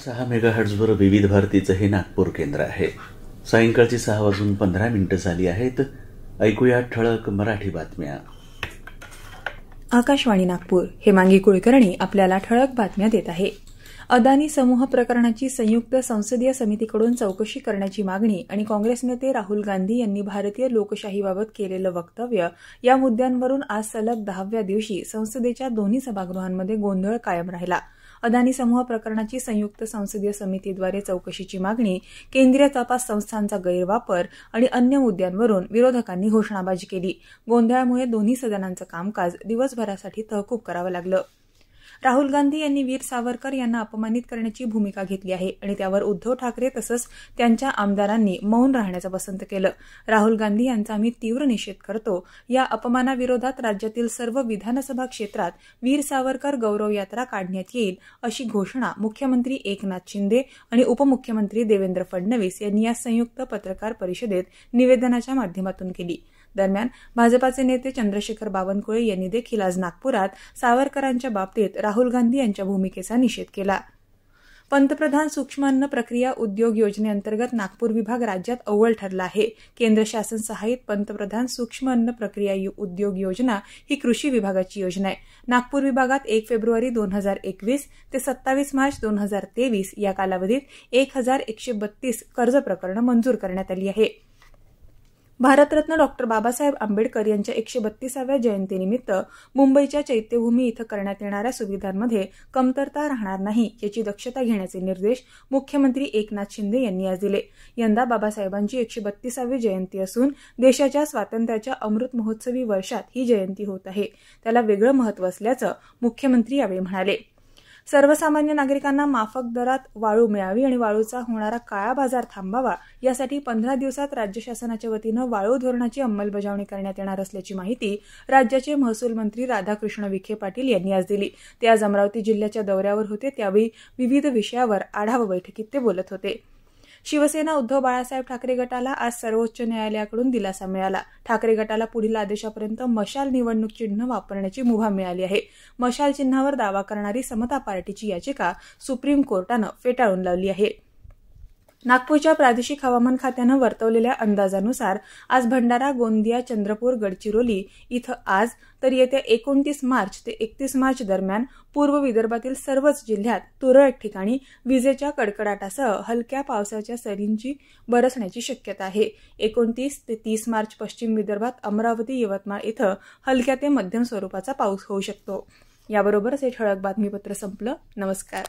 सहा मेगा विविध भारतीचं हे नागपूर केंद्र आहे सायंकाळची सहा वाजून पंधरा मिनिटं झाली आहेत ऐकूया ठळक मराठी बातम्या आकाशवाणी नागपूर हेमांगी कुलकर्णी आपल्याला ठळक बातम्या देत आहे अदानी समूह प्रकरणाची संयुक्त संसदीय समितीकडून चौकशी करण्याची मागणी आणि काँग्रेस नेते राहुल गांधी यांनी भारतीय लोकशाहीबाबत केलेलं वक्तव्य या मुद्द्यांवरून आज सलग दहाव्या दिवशी संसदेच्या दोन्ही सभागृहांमध्ये गोंधळ कायम राहिला अदानी समूह प्रकरणाची संयुक्त संसदीय समितीद्वारे चौकशीची मागणी केंद्रीय तपास संस्थांचा गैरवापर आणि अन्य मुद्द्यांवरून विरोधकांनी घोषणाबाजी केली गोंधळामुळे दोन्ही सदनांचं कामकाज दिवसभरासाठी तहकूब करावं लागलं राहुल गांधी यांनी वीर सावरकर यांना अपमानित करण्याची भूमिका घेतली आहे आणि त्यावर उद्धव ठाकरे तसंच त्यांच्या आमदारांनी मौन राहण्याचं पसंत केलं राहुल गांधी यांचा आम्ही तीव्र निषेध करतो या अपमानाविरोधात राज्यातील सर्व विधानसभा क्षेत्रात वीर सावरकर गौरव यात्रा काढण्यात येईल अशी घोषणा मुख्यमंत्री एकनाथ शिंदे आणि उपमुख्यमंत्री देवेंद्र फडणवीस यांनी या संयुक्त पत्रकार परिषदेत निवेदनाच्या माध्यमातून केली दरम्यान भाजपाचे नेते चंद्रशेखर बावनकुळे यांनी देखील आज नागपुरात सावरकरांच्या बाबतीत राहुल गांधी यांच्या भूमिकेचा निषेध केला पंतप्रधान सूक्ष्म अन्न प्रक्रिया उद्योग योजनेअंतर्गत नागपूर विभाग राज्यात अव्वल ठरला आहे केंद्र शासन सहाय्यित पंतप्रधान सूक्ष्म अन्न प्रक्रिया उद्योग योजना ही कृषी विभागाची योजना आहे नागपूर विभागात एक फेब्रुवारी दोन हजार एकवीस ते सत्तावीस मार्च दोन हजार तेवीस या कालावधीत एक हजार एकशे बत्तीस कर्ज प्रकरणं मंजूर करण्यात आली आहेत भारतरत्न डॉक्टर बाबासाहेब आंबेडकर यांच्या एकशे बत्तीसाव्या जयंतीनिमित्त मुंबईच्या चैत्यभूमी इथं करण्यात येणाऱ्या सुविधांमध्ये कमतरता राहणार नाही याची दक्षता घेण्याचे निर्देश मुख्यमंत्री एकनाथ शिंदे यांनी आज दिले यंदा बाबासाहेबांची एकशे बत्तीसावी जयंती असून देशाच्या स्वातंत्र्याच्या अमृत महोत्सवी वर्षात ही जयंती होत आहे त्याला वेगळं महत्त्व असल्याचं मुख्यमंत्री यावेळी म्हणाले सर्वसामान्य नागरिकांना माफक दरात वाळू मिळावी आणि वाळूचा होणारा काळा बाजार थांबावा यासाठी पंधरा दिवसात राज्य शासनाच्या वतीनं वाळू धोरणाची अंमलबजावणी करण्यात येणार असल्याची माहिती राज्याचे महसूल मंत्री राधाकृष्ण विखे पाटील यांनी आज दिली ते आज अमरावती जिल्ह्याच्या दौऱ्यावर होते त्यावेळी विविध विषयावर आढावा बैठकीत ते बोलत होते शिवसेना उद्धव बाळासाहेब ठाकरे गटाला आज सर्वोच्च न्यायालयाकडून दिलासा मिळाला ठाकरे गटाला पुढील आदेशापर्यंत मशाल निवडणूक चिन्ह वापरण्याची मुभा मिळाली आहे मशाल चिन्हावर दावा करणारी समता पार्टीची याचिका सुप्रीम कोर्टानं फेटाळून लावली आहे नागपूरच्या प्रादेशिक हवामान खात्यानं वर्तवलेल्या अंदाजानुसार आज भंडारा गोंदिया चंद्रपूर गडचिरोली इथं आज तर येत्या एकोणतीस मार्च ते एकतीस मार्च दरम्यान पूर्व विदर्भातील सर्वच जिल्ह्यात तुरळक ठिकाणी विजेच्या कडकडाटासह हलक्या पावसाच्या सरींची बरसण्याची शक्यता आहे एकोणतीस ते तीस मार्च पश्चिम विदर्भात अमरावती यवतमाळ इथं हलक्या ते मध्यम स्वरूपाचा पाऊस होऊ शकतो याबरोबरच हे ठळक बातमीपत्र संपलं नमस्कार